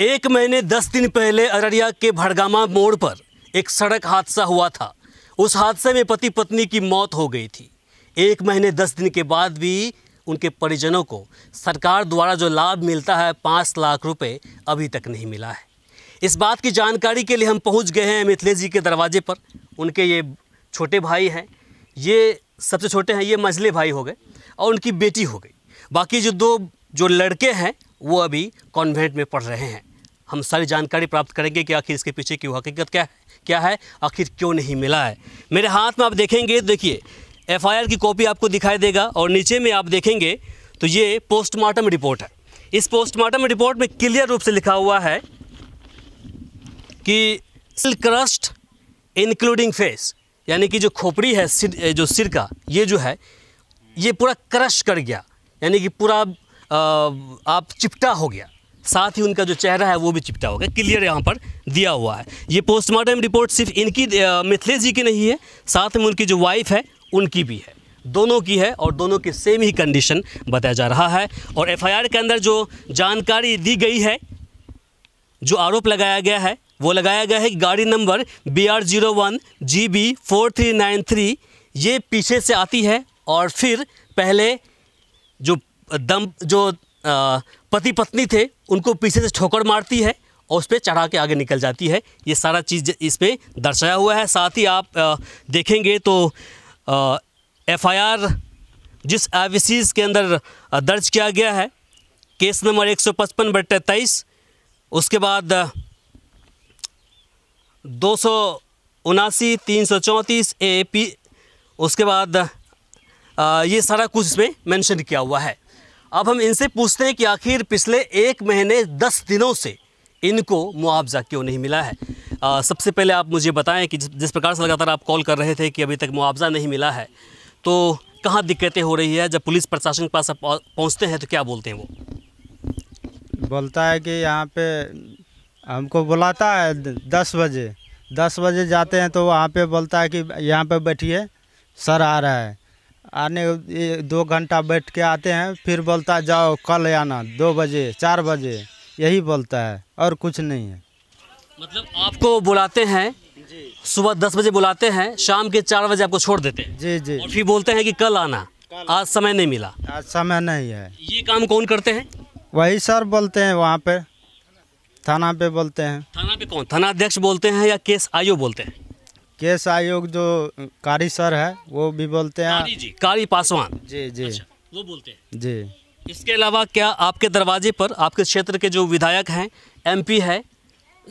एक महीने दस दिन पहले अररिया के भड़गामा मोड़ पर एक सड़क हादसा हुआ था उस हादसे में पति पत्नी की मौत हो गई थी एक महीने दस दिन के बाद भी उनके परिजनों को सरकार द्वारा जो लाभ मिलता है पाँच लाख रुपए अभी तक नहीं मिला है इस बात की जानकारी के लिए हम पहुंच गए हैं मिथिलेश जी के दरवाजे पर उनके ये छोटे भाई हैं ये सबसे छोटे हैं ये मझले भाई हो गए और उनकी बेटी हो गई बाकी जो दो जो लड़के हैं वो अभी कॉन्वेंट में पढ़ रहे हैं हम सारी जानकारी प्राप्त करेंगे कि आखिर इसके पीछे की हकीकत क्या है क्या है आखिर क्यों नहीं मिला है मेरे हाथ में आप देखेंगे देखिए एफ की कॉपी आपको दिखाई देगा और नीचे में आप देखेंगे तो ये पोस्टमार्टम रिपोर्ट है इस पोस्टमार्टम रिपोर्ट में क्लियर रूप से लिखा हुआ है कि क्रस्ट इंक्लूडिंग फेस यानी कि जो खोपड़ी है सिर जो सिर का ये जो है ये पूरा क्रश कर गया यानी कि पूरा आप चिपटा हो गया साथ ही उनका जो चेहरा है वो भी चिपटा हो गया क्लियर यहाँ पर दिया हुआ है ये पोस्टमार्टम रिपोर्ट सिर्फ इनकी मिथिलेश जी की नहीं है साथ में उनकी जो वाइफ है उनकी भी है दोनों की है और दोनों की सेम ही कंडीशन बताया जा रहा है और एफआईआर के अंदर जो जानकारी दी गई है जो आरोप लगाया गया है वो लगाया गया है कि गाड़ी number B R zero one G B four three nine three ये पीछे से आती है और फिर पहले जो दम जो पति पत्नी थे उनको पीछे से ठोकर मारती है और उस पर चढ़ा के आगे निकल जाती है ये सारा चीज़ इस पर दर्शाया हुआ है साथ ही आप देखेंगे तो एफआईआर जिस आई के अंदर दर्ज किया गया है केस नंबर एक सौ पचपन बटे तेईस उसके बाद दो सौ उनासी तीन सौ चौंतीस ए पी उसके बाद ये सारा कुछ इसमें मेंशन किया हुआ है अब हम इनसे पूछते हैं कि आखिर पिछले एक महीने दस दिनों से इनको मुआवजा क्यों नहीं मिला है आ, सबसे पहले आप मुझे बताएं कि जिस, जिस प्रकार से लगातार आप कॉल कर रहे थे कि अभी तक मुआवजा नहीं मिला है तो कहाँ दिक्कतें हो रही है जब पुलिस प्रशासन के पास आप पहुँचते हैं तो क्या बोलते हैं वो बोलता है कि यहाँ पे हमको बुलाता है दस बजे दस बजे जाते हैं तो वहाँ पे बोलता है कि यहाँ पे बैठिए सर आ रहा है आने दो घंटा बैठ के आते हैं फिर बोलता जाओ कल आना दो बजे चार बजे यही बोलता है और कुछ नहीं है मतलब आपको बुलाते हैं सुबह दस बजे बुलाते हैं शाम के चार बजे आपको छोड़ देते हैं जी जी और फिर बोलते हैं कि कल आना आज समय नहीं मिला आज समय नहीं है ये काम कौन करते हैं वही सर बोलते हैं वहाँ पे थाना पे बोलते हैं थाना पे कौन थाना अध्यक्ष बोलते हैं या केस आयो बोलते हैं केस आयोग जो कारी सर है वो भी बोलते हैं जी कारी पासवान जी जी अच्छा, वो बोलते हैं जी इसके अलावा क्या आपके दरवाजे पर आपके क्षेत्र के जो विधायक हैं एमपी है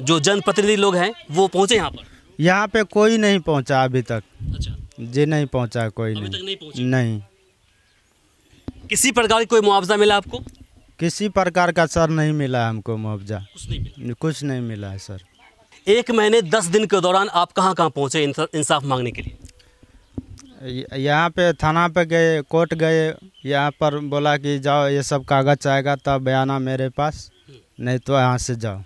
जो जनप्रतिनिधि लोग हैं वो पहुंचे यहाँ पर यहाँ पे कोई नहीं पहुंचा अभी तक अच्छा जी नहीं पहुंचा कोई नहीं नहीं, पहुंचा। नहीं किसी प्रकार की कोई मुआवजा मिला आपको किसी प्रकार का सर नहीं मिला हमको मुआवजा कुछ नहीं मिला कुछ नहीं मिला है सर एक महीने दस दिन के दौरान आप कहाँ कहाँ पहुँचे इंसाफ मांगने के लिए यहाँ पे थाना पे गए कोर्ट गए यहाँ पर बोला कि जाओ ये सब कागज़ आएगा तब बयाना मेरे पास हम्म। नहीं तो यहाँ से जाओ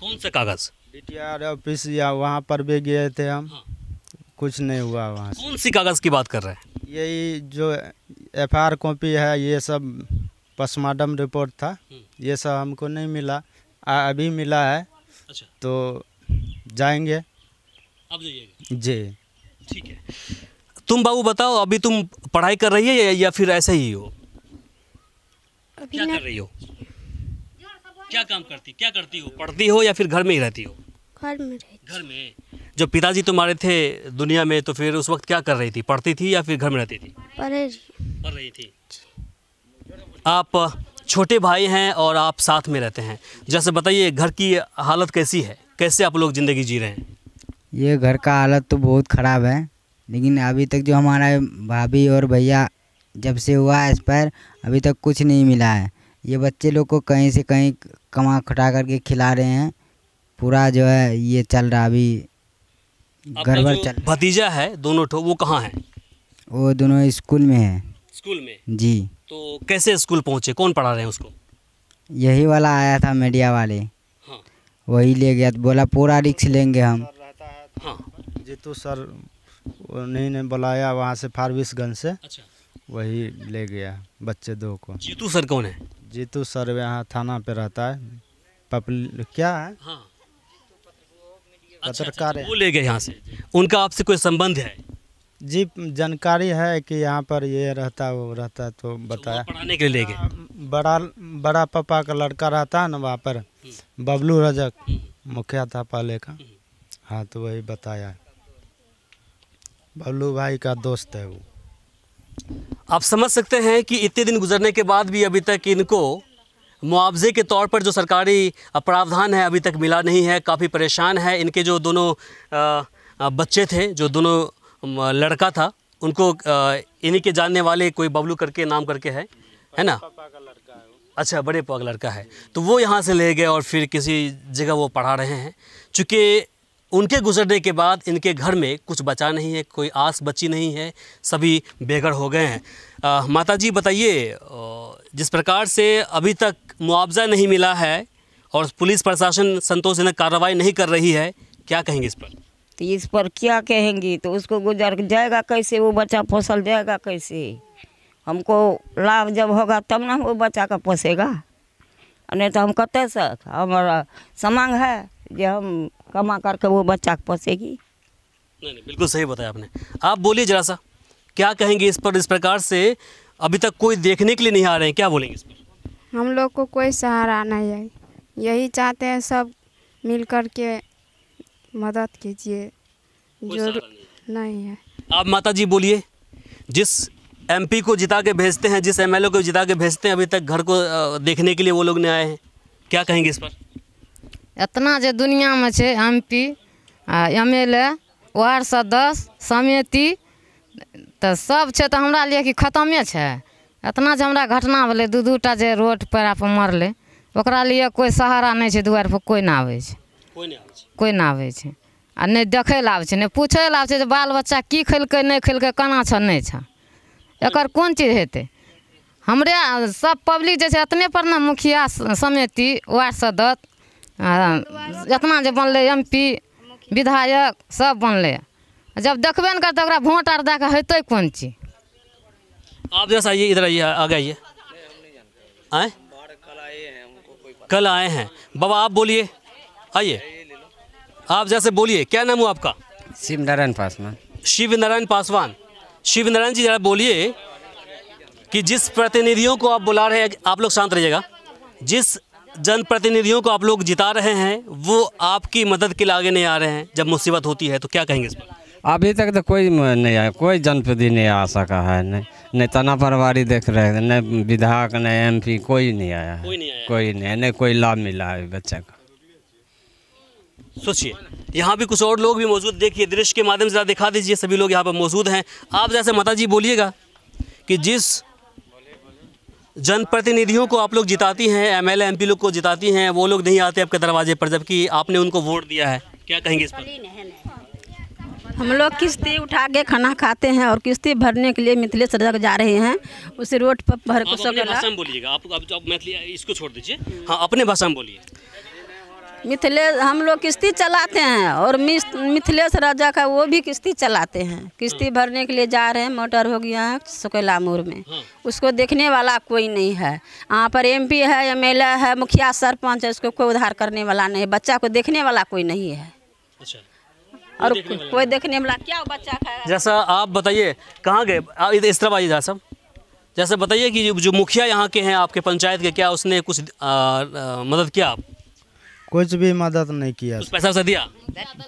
कौन से कागज़ डी टी आर ऑफिस या वहाँ पर भी गए थे हम हाँ। कुछ नहीं हुआ वहाँ कौन सी कागज़ की बात कर रहे हैं यही जो एफ आर कॉपी है ये सब पोस्टमार्टम रिपोर्ट था हम्म। ये सब हमको नहीं मिला अभी मिला है अच्छा। तो जाएंगे अब जाइएगा जी ठीक है तुम बाबू बताओ अभी तुम पढ़ाई कर रही है या फिर ऐसे ही हो क्या कर रही हो क्या काम करती क्या करती हो पढ़ती हो या फिर घर में ही रहती हो घर में घर में जो पिताजी तुम्हारे थे दुनिया में तो फिर उस वक्त क्या कर रही थी पढ़ती थी या फिर घर में रहती थी पढ़ रही थी आप छोटे भाई हैं और आप साथ में रहते हैं जैसे बताइए घर की हालत कैसी है कैसे आप लोग ज़िंदगी जी रहे हैं ये घर का हालत तो बहुत ख़राब है लेकिन अभी तक जो हमारा भाभी और भैया जब से हुआ है एक्सपायर अभी तक कुछ नहीं मिला है ये बच्चे लोग को कहीं से कहीं कमा खटा करके खिला रहे हैं पूरा जो है ये चल रहा अभी घर भर चल भतीजा है दोनों ठो वो कहाँ है वो दोनों स्कूल में है स्कूल में जी तो कैसे स्कूल पहुँचे कौन पढ़ा रहे हैं उसको यही वाला आया था मीडिया वाले वही ले गया तो बोला पूरा रिक्स लेंगे हम हाँ जीतू सर नहीं ने बुलाया वहाँ से फारबिसगंज से अच्छा। वही ले गया बच्चे दो को जीतू सर कौन है जीतू सर यहाँ थाना पे रहता है पब्लिक क्या है हाँ। पत्रकार अच्छा, अच्छा वो ले यहाँ से उनका आपसे कोई संबंध है जी जानकारी है कि यहाँ पर ये रहता वो रहता तो अच्छा, बताया पढ़ाने के लिए ले गए हाँ, बड़ा बड़ा पापा का लड़का रहता है ना वहाँ पर बबलू रजक हम्म। मुखिया था पहले का हम्म। हाँ तो वही बताया बबलू भाई का दोस्त है वो आप समझ सकते हैं कि इतने दिन गुजरने के बाद भी अभी तक इनको मुआवजे के तौर पर जो सरकारी प्रावधान है अभी तक मिला नहीं है काफ़ी परेशान है इनके जो दोनों बच्चे थे जो दोनों लड़का था उनको इन्हीं के जानने वाले कोई बबलू करके नाम करके है है ना अच्छा बड़े पग लड़का है तो वो यहाँ से ले गए और फिर किसी जगह वो पढ़ा रहे हैं चूँकि उनके गुजरने के बाद इनके घर में कुछ बचा नहीं है कोई आस बची नहीं है सभी बेघर हो गए हैं माता जी बताइए जिस प्रकार से अभी तक मुआवजा नहीं मिला है और पुलिस प्रशासन संतोषजनक कार्रवाई नहीं कर रही है क्या कहेंगे इस पर तो इस पर क्या कहेंगी तो उसको गुजर जाएगा कैसे वो बच्चा फसल जाएगा कैसे हमको लाभ जब होगा तब ना वो बच्चा का पोसेगा नहीं तो हम कत से हमारा समांग है जो हम कमा करके वो बच्चा को पोसेगी नहीं नहीं बिल्कुल सही बताया आपने आप बोलिए जरा सा क्या कहेंगे इस पर इस प्रकार से अभी तक कोई देखने के लिए नहीं आ रहे हैं क्या बोलेंगे इस पर हम लोग को कोई सहारा नहीं है यही चाहते हैं सब मिल कर के मदद कीजिए जो नहीं है आप माता जी बोलिए जिस एमपी को जिता के भेजते हैं जिस एमएलए को जिता के भेजते हैं अभी तक घर को देखने के लिए वो लोग नहीं आए हैं क्या कहेंगे इस पर इतना जो दुनिया में छे M P M L A ward सदस्य समिति तो सब छे तो हमारा लिए कि खत्मे है इतना जो हमारा घटना भले दू दू टा जो रोड पेड़ा पर मरल ओकरा लिए कोई सहारा नहीं है दुआर पर कोई ना छै कोई ना आबै आ नहीं देखे लए नहीं पूछे नहि बाल बच्चा की खेलक नहीं खेलक केना छ नहीं छ एकर कौन चीज हेतै हमरे सब पब्लिक जे छै पर ना मुखिया समिति वार्ड सदस्य एतना जे बनलै एम पी विधायक सब बनलै जब देखबे न करते वोट आर दए कऽ हेतै चीज आप जैसा आइए इधर आइए आगे आइए आए कल आए हैं बाबा आप बोलिए आइए आप जैसे बोलिए क्या नाम हुआ आपका शिव नारायण पासवान शिव नारायण पासवान शिव नारायण जी जरा बोलिए कि जिस प्रतिनिधियों को आप बुला रहे हैं आप लोग शांत रहिएगा जिस जनप्रतिनिधियों को आप लोग जिता रहे हैं वो आपकी मदद के लिए आगे नहीं आ रहे हैं जब मुसीबत होती है तो क्या कहेंगे इस अभी तक तो कोई नहीं आया कोई जनप्रति नहीं आ सका है नहीं नहीं तना परवारी देख रहे हैं न विधायक न एमपी कोई नहीं आया है कोई नहीं, आया। कोई नहीं, नहीं कोई लाभ मिला है बच्चे का सोचिए यहाँ भी कुछ और लोग भी मौजूद देखिए दृश्य के माध्यम से ज़रा दिखा दीजिए सभी लोग यहाँ पर मौजूद हैं आप जैसे माता जी बोलिएगा कि जिस जनप्रतिनिधियों को आप लोग जिताती हैं एम एल लोग को जिताती हैं वो लोग नहीं आते आपके दरवाजे पर जबकि आपने उनको वोट दिया है क्या कहेंगे इस पर हम लोग किस्ती उठा के खाना खाते हैं और किस्ती भरने के लिए मिथिले सड़क जा रहे हैं उसे रोड पर भर को सब बोलिएगा आप, आप, आप इसको छोड़ दीजिए हाँ अपने भाषा में बोलिए मिथिलेश हम लोग किश्ती चलाते हैं और मिथिलेश राजा का वो भी किश्ती चलाते हैं किश्ती हम्म। भरने के लिए जा रहे हैं मोटर हो गया है सुकेला में हम्म। उसको देखने वाला कोई नहीं है यहाँ पर एमपी है एमएलए है मुखिया सरपंच है उसको कोई उधार करने वाला नहीं है बच्चा को देखने वाला कोई नहीं है अच्छा। और देखने कोई देखने वाला क्या बच्चा का जैसा आप बताइए कहाँ गए इस तरफ आइए जहाँ जैसे बताइए कि जो मुखिया यहाँ के हैं आपके पंचायत के क्या उसने कुछ आ, आ, मदद किया आप कुछ भी मदद नहीं किया पैसा वैसा दिया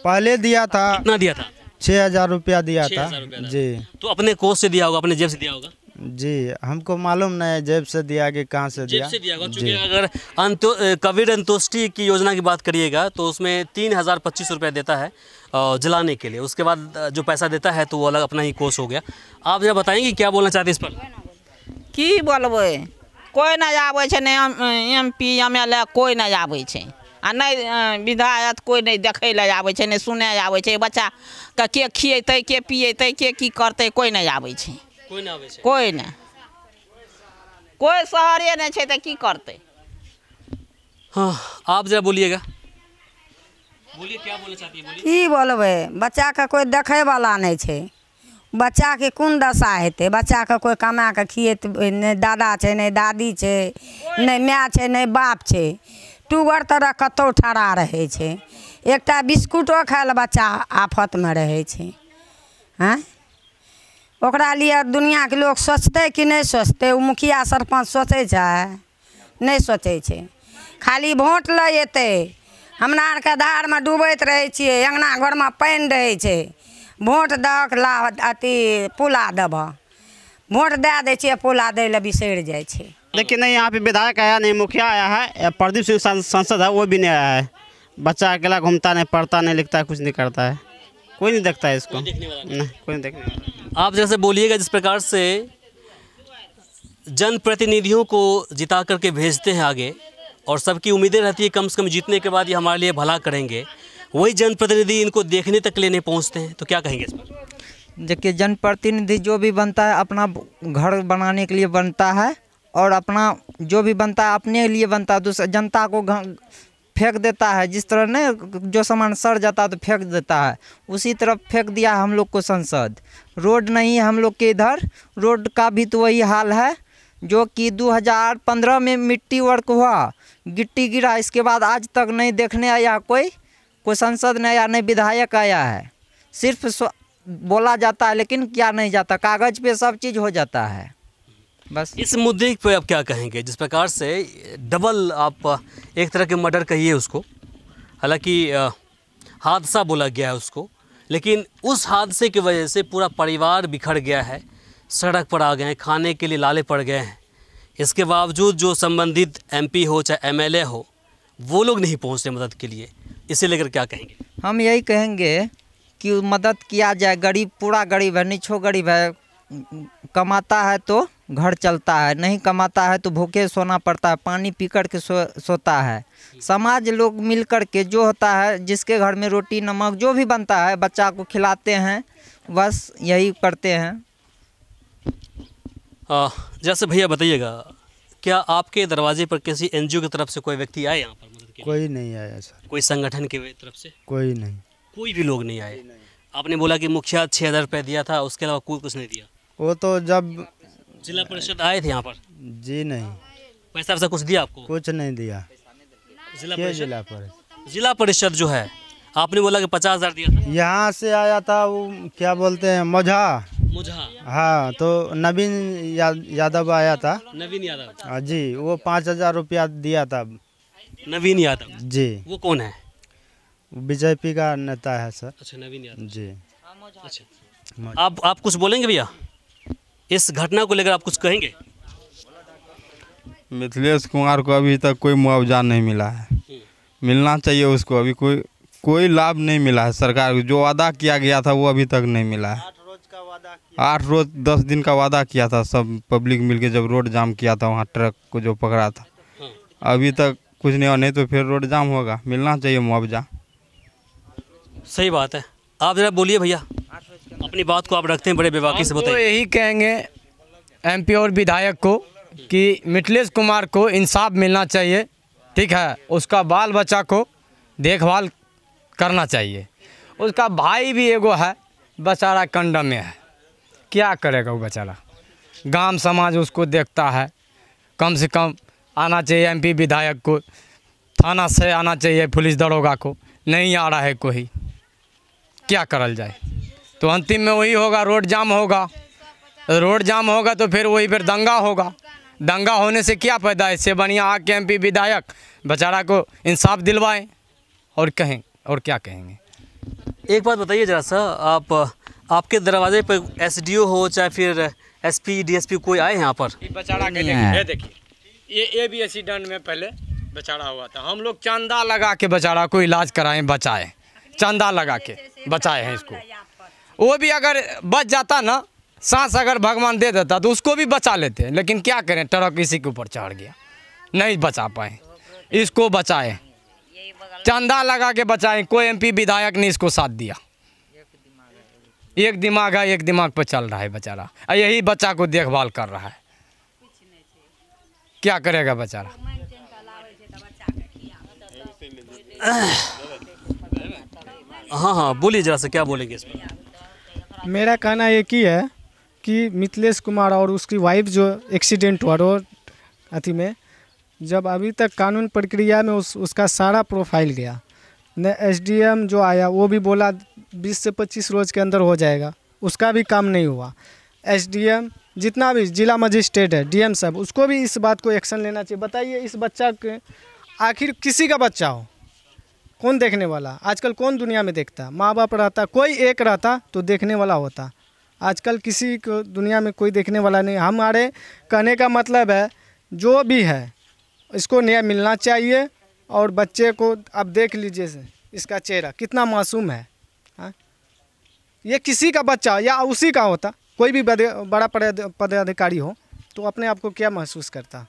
पहले दिया था कितना दिया था छह हजार रुपया दिया था जी तो अपने कोष से दिया होगा अपने जेब से दिया होगा जी हमको मालूम नहीं है जेब से दिया कि कहाँ से दिया, से दिया होगा क्योंकि अगर अंतो कबीर अंतुष्टि की योजना की बात करिएगा तो उसमें तीन हज़ार पच्चीस रुपया देता है जलाने के लिए उसके बाद जो पैसा देता है तो वो अलग अपना ही कोर्स हो गया आप जरा बताएंगे क्या बोलना चाहते इस पर की बोलब कोई ना आबे M P M L A कोई ना आबे आ नहीं विधा आयत कोइ नहि देखय लए आबै छै बच्चा के के खिएतै के पिएतै के की करतै कोइ नहि आबै छै कोइ नहि कोइ शहरे नहीं है तो की करते हाँ आप जरा बोलिएगा बोलिए क्या बोलना चाहती है की बोलबे बच्चा का कोई देखे वाला नहीं है बच्चा के कौन दशा हेतु बच्चा का कोई कमा के खिएत नहीं दादा है नहीं दादी है नहीं माँ है नहीं बाप है सुगर तरह कतौ ठड़ा रहे छे एकटा बिस्कुटो खाइ बच्चा आफत में छै आँय ओकरा लिए के लोग सोचते कि नहीं सोचते मुखिया सरपंच सोचै नहीं नहि सोचै छै खाली भोट लऽ अयतै हमरा आरके धारमे डूबैत रहै छियै घर में पानी रहै छै भोट ला अथी पुला देबह भोट दए दे छियै पुला दै लए बिसरि देखिए नहीं यहाँ पे विधायक आया नहीं मुखिया आया है प्रदीप सिंह सांसद है वो भी नहीं आया है बच्चा अकेला घूमता नहीं पढ़ता नहीं लिखता कुछ नहीं करता है कोई नहीं देखता है इसको नहीं कोई नहीं देखने आप जैसे बोलिएगा जिस प्रकार से जनप्रतिनिधियों को जिता करके भेजते हैं आगे और सबकी उम्मीदें रहती है कम से कम जीतने के बाद ये हमारे लिए भला करेंगे वही जनप्रतिनिधि इनको देखने तक लेने पहुंचते हैं तो क्या कहेंगे इस पर देखिए जनप्रतिनिधि जो भी बनता है अपना घर बनाने के लिए बनता है और अपना जो भी बनता है अपने लिए बनता है दूसरा तो जनता को फेंक देता है जिस तरह नहीं जो सामान सड़ जाता है तो फेंक देता है उसी तरफ फेंक दिया हम लोग को संसद रोड नहीं है हम लोग के इधर रोड का भी तो वही हाल है जो कि 2015 में मिट्टी वर्क हुआ गिट्टी गिरा इसके बाद आज तक नहीं देखने आया कोई कोई संसद नहीं आया नहीं विधायक आया है सिर्फ बोला जाता है लेकिन क्या नहीं जाता कागज़ पे सब चीज़ हो जाता है बस इस मुद्दे पर आप क्या कहेंगे जिस प्रकार से डबल आप एक तरह के मर्डर कहिए उसको हालांकि हादसा बोला गया है उसको लेकिन उस हादसे की वजह से पूरा परिवार बिखर गया है सड़क पर आ गए हैं खाने के लिए लाले पड़ गए हैं इसके बावजूद जो संबंधित एमपी हो चाहे एमएलए हो वो लोग नहीं पहुँचते मदद के लिए इसे लेकर क्या कहेंगे हम यही कहेंगे कि मदद किया जाए गरीब पूरा गरीब है नीचो गरीब है कमाता है तो घर चलता है नहीं कमाता है तो भूखे सोना पड़ता है पानी पी कर के सो सोता है समाज लोग मिल कर के जो होता है जिसके घर में रोटी नमक जो भी बनता है बच्चा को खिलाते हैं बस यही करते हैं आ, जैसे भैया बताइएगा क्या आपके दरवाजे पर किसी ओ की तरफ से कोई व्यक्ति आए यहाँ पर मदद के कोई नहीं आया सर कोई संगठन की तरफ से कोई नहीं कोई भी लोग नहीं आए आपने बोला कि मुखिया छः हज़ार रुपये दिया था उसके अलावा कोई कुछ नहीं दिया वो तो जब जिला परिषद आए थे यहाँ पर जी नहीं पैसा वैसा कुछ दिया आपको कुछ नहीं दिया जिला परिषद जिला परिषद जो है आपने बोला कि पचास हजार दिया था यहाँ से आया था वो क्या बोलते हैं मझा मुझा हाँ तो नवीन यादव आया था नवीन यादव हाँ जी वो पाँच हजार रुपया दिया था नवीन यादव जी वो कौन है बीजेपी का नेता है सर अच्छा नवीन यादव जी अच्छा आप आप कुछ बोलेंगे भैया इस घटना को लेकर आप कुछ कहेंगे मिथिलेश कुमार को अभी तक कोई मुआवजा नहीं मिला है मिलना चाहिए उसको अभी कोई कोई लाभ नहीं मिला है सरकार को जो वादा किया गया था वो अभी तक नहीं मिला है आठ रोज दस दिन का वादा किया था सब पब्लिक मिलके जब रोड जाम किया था वहाँ ट्रक को जो पकड़ा था अभी तक कुछ नहीं हुआ नहीं तो फिर रोड जाम होगा मिलना चाहिए मुआवजा सही बात है आप ज़रा बोलिए भैया अपनी बात को आप रखते हैं बड़े बेबाकी से तो बताइए यही कहेंगे एमपी और विधायक को कि मिथिलेश कुमार को इंसाफ मिलना चाहिए ठीक है उसका बाल बच्चा को देखभाल करना चाहिए उसका भाई भी एगो है बेचारा कंड में है क्या करेगा वो बेचारा गांव समाज उसको देखता है कम से कम आना चाहिए एमपी विधायक को थाना से आना चाहिए पुलिस दरोगा को नहीं आ रहा है कोई क्या करल जाए तो अंतिम में वही होगा रोड जाम होगा रोड जाम होगा तो फिर वही फिर दंगा होगा दंगा होने से क्या फ़ायदा है इससे बढ़िया आके एमपी विधायक बेचारा को इंसाफ दिलवाएं और कहें और क्या कहेंगे एक बात बताइए ज़रा सा आप आपके दरवाजे पर एसडीओ हो चाहे फिर एसपी डीएसपी कोई आए यहाँ पर बेचारा के लिए देखिए ये ए भी एक्सीडेंट में पहले बेचारा हुआ था हम लोग चंदा लगा के बेचारा को इलाज कराएं बचाएं चंदा लगा के बचाए हैं इसको वो भी अगर बच जाता ना सांस अगर भगवान दे देता तो उसको भी बचा लेते लेकिन क्या करें ट्रक इसी के ऊपर चढ़ गया नहीं बचा पाए इसको बचाए चंदा लगा के बचाए कोई एमपी विधायक ने इसको साथ दिया एक दिमाग है एक दिमाग पर चल रहा है बेचारा यही बच्चा को देखभाल कर रहा है क्या करेगा बेचारा हाँ हाँ बोलिए जरा से क्या बोलेंगे इस पर मेरा कहना एक ही है कि मिथिलेश कुमार और उसकी वाइफ जो एक्सीडेंट हुआ रोड अति में जब अभी तक कानून प्रक्रिया में उस उसका सारा प्रोफाइल गया न एसडीएम जो आया वो भी बोला 20 से 25 रोज़ के अंदर हो जाएगा उसका भी काम नहीं हुआ एसडीएम जितना भी जिला मजिस्ट्रेट है डीएम साहब उसको भी इस बात को एक्शन लेना चाहिए बताइए इस बच्चा के आखिर किसी का बच्चा हो कौन देखने वाला आजकल कौन दुनिया में देखता माँ बाप रहता कोई एक रहता तो देखने वाला होता आजकल किसी को दुनिया में कोई देखने वाला नहीं हमारे कहने का मतलब है जो भी है इसको न्याय मिलना चाहिए और बच्चे को आप देख लीजिए इसका चेहरा कितना मासूम है हा? ये किसी का बच्चा या उसी का होता कोई भी बड़ा पदाधिकारी हो तो अपने आप को क्या महसूस करता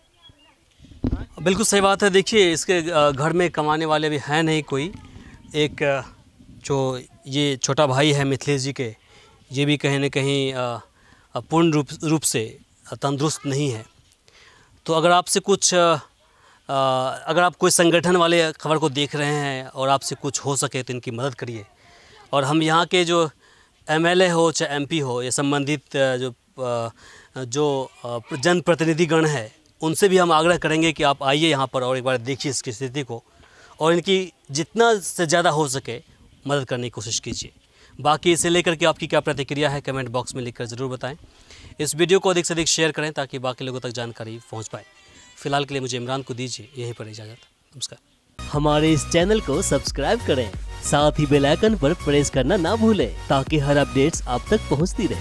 बिल्कुल सही बात है देखिए इसके घर में कमाने वाले भी हैं नहीं कोई एक जो ये छोटा भाई है मिथिलेश जी के ये भी कहीं ना कहीं पूर्ण रूप रूप से तंदुरुस्त नहीं है तो अगर आपसे कुछ अगर आप कोई संगठन वाले खबर को देख रहे हैं और आपसे कुछ हो सके तो इनकी मदद करिए और हम यहाँ के जो एम हो चाहे एम हो या संबंधित जो जो जनप्रतिनिधिगण है उनसे भी हम आग्रह करेंगे कि आप आइए यहाँ पर और एक बार देखिए इसकी स्थिति को और इनकी जितना से ज़्यादा हो सके मदद करने की कोशिश कीजिए बाकी इसे लेकर के आपकी क्या प्रतिक्रिया है कमेंट बॉक्स में लिखकर ज़रूर बताएं इस वीडियो को अधिक से अधिक शेयर करें ताकि बाकी लोगों तक जानकारी पहुँच पाए फिलहाल के लिए मुझे इमरान को दीजिए यहीं पर इजाज़त नमस्कार हमारे इस चैनल को सब्सक्राइब करें साथ ही बेलाइकन पर प्रेस करना ना भूलें ताकि हर अपडेट्स आप तक पहुँचती रहे